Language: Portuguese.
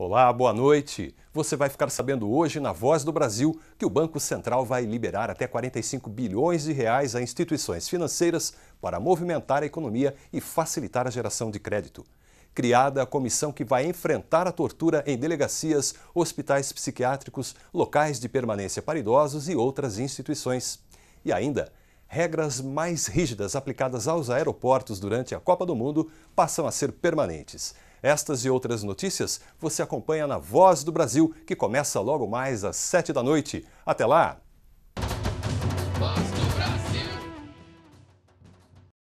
Olá, boa noite. Você vai ficar sabendo hoje na Voz do Brasil que o Banco Central vai liberar até 45 bilhões de reais a instituições financeiras para movimentar a economia e facilitar a geração de crédito. Criada a comissão que vai enfrentar a tortura em delegacias, hospitais psiquiátricos, locais de permanência para idosos e outras instituições. E ainda, regras mais rígidas aplicadas aos aeroportos durante a Copa do Mundo passam a ser permanentes. Estas e outras notícias você acompanha na Voz do Brasil, que começa logo mais às 7 da noite. Até lá!